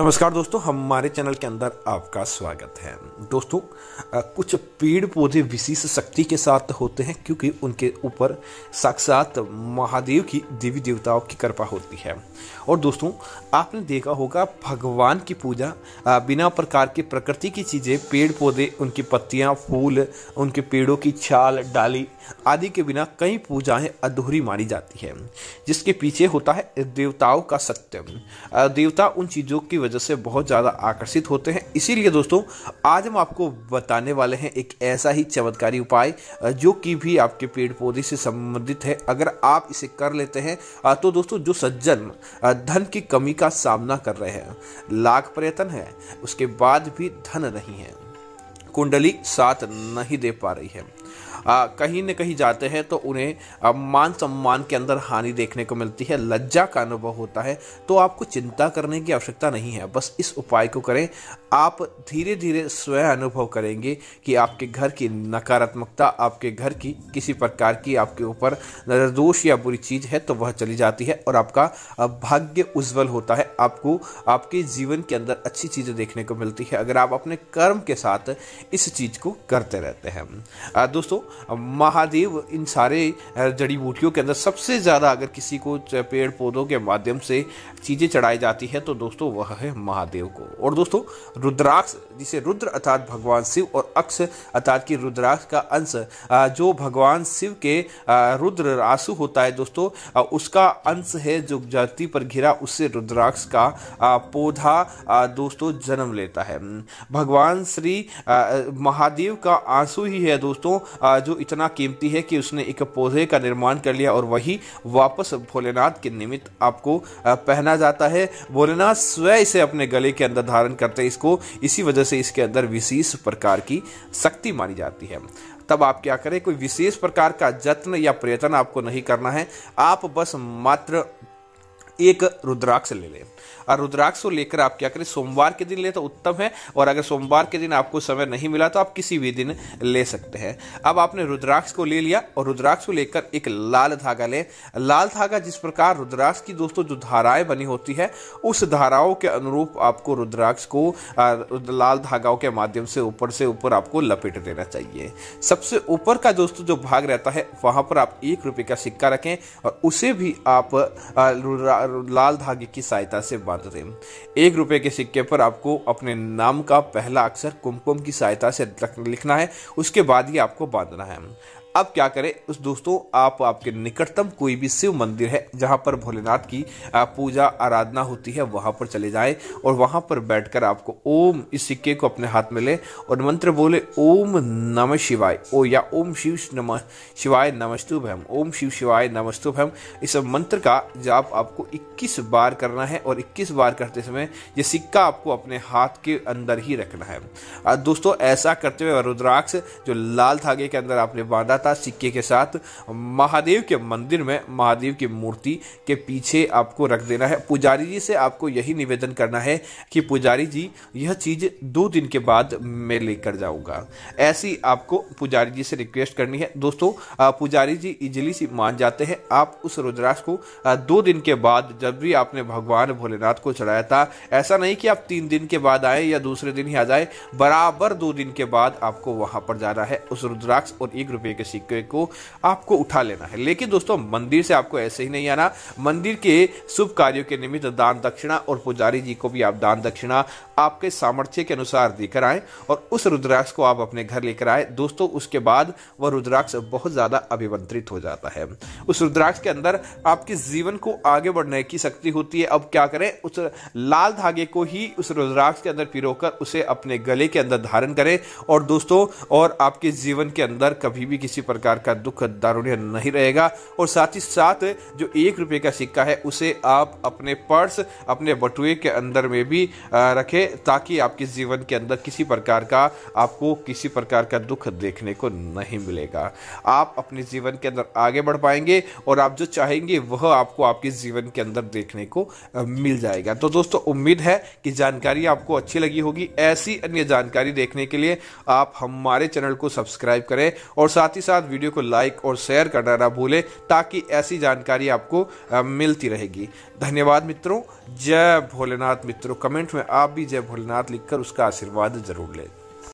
नमस्कार दोस्तों हमारे चैनल के अंदर आपका स्वागत है दोस्तों कुछ पेड़ पौधे विशेष शक्ति के साथ होते हैं क्योंकि उनके ऊपर साक्षात महादेव की देवी देवताओं की कृपा होती है और दोस्तों आपने देखा होगा भगवान की पूजा बिना प्रकार के प्रकृति की चीज़ें पेड़ पौधे उनकी पत्तियाँ फूल उनके पेड़ों की छाल डाली आदि के बिना कई पूजाएं अधूरी मानी जाती है जिसके पीछे होता है देवताओं का सत्य देवता उन चीज़ों की वजह से बहुत ज़्यादा आकर्षित होते हैं इसीलिए दोस्तों आज हम आपको बताने वाले हैं एक ऐसा ही चमत्कारी उपाय जो कि भी आपके पेड़ पौधे से संबंधित है अगर आप इसे कर लेते हैं तो दोस्तों जो सज्जन धन की कमी का सामना कर रहे हैं लाख प्रयत्न है उसके बाद भी धन नहीं है कुंडली साथ नहीं दे पा रही है कहीं न कहीं जाते हैं तो उन्हें मान सम्मान के अंदर हानि देखने को मिलती है लज्जा का अनुभव होता है तो आपको चिंता करने की आवश्यकता नहीं है बस इस उपाय को करें आप धीरे धीरे स्वयं अनुभव करेंगे कि आपके घर की नकारात्मकता आपके घर की किसी प्रकार की आपके ऊपर निर्दोष या बुरी चीज़ है तो वह चली जाती है और आपका भाग्य उज्जवल होता है आपको आपके जीवन के अंदर अच्छी चीज़ें देखने को मिलती है अगर आप अपने कर्म के साथ इस चीज़ को करते रहते हैं दोस्तों महादेव इन सारे जड़ी बूटियों के अंदर सबसे ज़्यादा अगर किसी को पेड़ पौधों के माध्यम से चीज़ें चढ़ाई जाती है तो दोस्तों वह है महादेव को और दोस्तों रुद्राक्ष जिसे रुद्र अर्थात भगवान शिव और अक्ष अर्थात की रुद्राक्ष का अंश जो भगवान शिव के रुद्र रासु होता है दोस्तों उसका अंश है जो जाति पर घिरा उससे रुद्राक्ष का पौधा दोस्तों जन्म लेता है भगवान श्री महादेव का आंसू ही है दोस्तों जो इतना कीमती है कि उसने एक पौधे का निर्माण कर लिया और वही वापस भोलेनाथ के निमित्त आपको पहना जाता है भोलेनाथ स्वयं इसे अपने गले के अंदर धारण करते हैं इसको इसी वजह से इसके अंदर विशेष प्रकार की शक्ति मानी जाती है तब आप क्या करें कोई विशेष प्रकार का जत्न या प्रयत्न आपको नहीं करना है आप बस मात्र एक रुद्राक्ष ले लें और रुद्राक्ष को लेकर आप क्या करें सोमवार के दिन ले तो उत्तम है और अगर सोमवार के दिन आपको समय नहीं मिला तो आप किसी भी दिन ले सकते हैं अब आपने रुद्राक्ष को ले लिया और रुद्राक्ष को लेकर एक लाल धागा लें लाल धागा जिस प्रकार रुद्राक्ष की दोस्तों जो धाराएं बनी होती है उस धाराओं के अनुरूप आपको रुद्राक्ष को लाल धागाओं के माध्यम से ऊपर से ऊपर आपको लपेट देना चाहिए सबसे ऊपर का दोस्तों जो भाग रहता है वहां पर आप एक रुपये का सिक्का रखें और उसे भी आप लाल धागे की सहायता से बांध दें एक रुपए के सिक्के पर आपको अपने नाम का पहला अक्षर कुमकुम की सहायता से लिखना है उसके बाद ही आपको बांधना है अब क्या करें उस दोस्तों आप आपके निकटतम कोई भी शिव मंदिर है जहां पर भोलेनाथ की पूजा आराधना होती है वहां पर चले जाएं और वहां पर बैठकर आपको ओम इस सिक्के को अपने हाथ में लें और मंत्र बोले ओम नम शिवाय ओ या ओम शिव नम शिवाय नमस्तु भयम ओम शिव शिवाय नमस्तु भयम इस मंत्र का जाप आपको इक्कीस बार करना है और इक्कीस बार करते समय ये सिक्का आपको अपने हाथ के अंदर ही रखना है दोस्तों ऐसा करते हुए रुद्राक्ष जो लाल धागे के अंदर आपने बांधा था सिक्के के साथ महादेव के मंदिर में महादेव की मूर्ति के पीछे आपको रख देना है पुजारी जी से आपको यही निवेदन करना है कि पुजारी जी यह चीज़ दो दिन के बाद मैं लेकर जाऊंगा ऐसी आपको पुजारी जी से रिक्वेस्ट करनी है दोस्तों पुजारी जी इजिली सी मान जाते हैं आप उस रुद्राक्ष को दो दिन के बाद जब भी आपने भगवान भोलेनाथ को चढ़ाया था ऐसा नहीं कि आप तीन दिन के बाद आए या दूसरे दिन ही आ जाए बराबर दो दिन के बाद आपको वहां पर जाना है उस रुद्राक्ष और एक रुपये के सिक्के को आपको उठा लेना है लेकिन दोस्तों मंदिर से आपको ऐसे ही नहीं आना मंदिर के शुभ कार्यों के निमित्त दान दक्षिणा और पुजारी जी को भी आप दान दक्षिणा आपके सामर्थ्य के अनुसार देकर आए और उस रुद्राक्ष को आप अपने घर लेकर आए दोस्तों उसके बाद वह रुद्राक्ष बहुत ज़्यादा अभिमंत्रित हो जाता है उस रुद्राक्ष के अंदर आपके जीवन को आगे बढ़ने की शक्ति होती है अब क्या करें उस लाल धागे को ही उस रुद्राक्ष के अंदर पिरो उसे अपने गले के अंदर धारण करें और दोस्तों और आपके जीवन के अंदर कभी भी किसी प्रकार का दुख दारुण्य नहीं रहेगा और साथ ही साथ जो एक रुपये का सिक्का है उसे आप अपने पर्स अपने बटुए के अंदर में भी रखें करें ताकि आपके जीवन के अंदर किसी प्रकार का आपको किसी प्रकार का दुख देखने को नहीं मिलेगा आप अपने जीवन के अंदर आगे बढ़ पाएंगे और आप जो चाहेंगे वह आपको आपके जीवन के अंदर देखने को मिल जाएगा तो दोस्तों उम्मीद है कि जानकारी आपको अच्छी लगी होगी ऐसी अन्य जानकारी देखने के लिए आप हमारे चैनल को सब्सक्राइब करें और साथ ही साथ वीडियो को लाइक और शेयर करना ना भूलें ताकि ऐसी जानकारी आपको मिलती रहेगी धन्यवाद मित्रों जय भोलेनाथ मित्रों कमेंट में आप भी जय भोलेनाथ लिखकर उसका आशीर्वाद जरूर लें